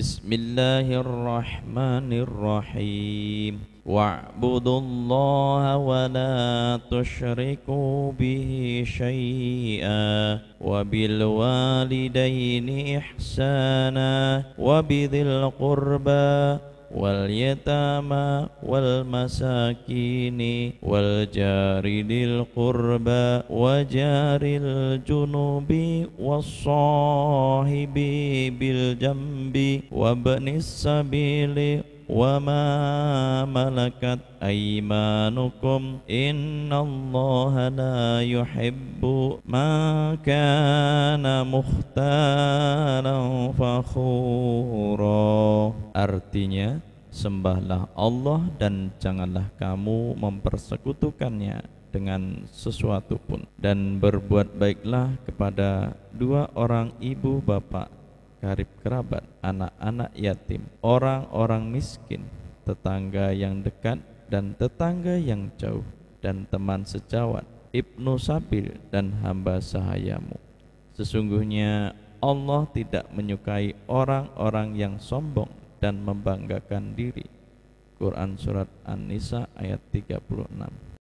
بسم الله الرحمن الرحيم واعبدوا الله ولا تشركوا به شيئا وبالوالدين إحسانا وبذي القربى واليتامى والمساكين والجار ذي القربى وجار الجنوب والصاحب بالجنب وابن السبيل وما ملكت أيمانكم إن الله لا يحب من كان مختالا فخورا Artinya, sembahlah Allah dan janganlah kamu mempersekutukannya dengan sesuatu pun dan berbuat baiklah kepada dua orang ibu bapak karib kerabat anak-anak yatim orang-orang miskin tetangga yang dekat dan tetangga yang jauh dan teman sejawat ibnu sabil dan hamba sahayamu sesungguhnya Allah tidak menyukai orang-orang yang sombong dan membanggakan diri. Quran Surat An-Nisa ayat 36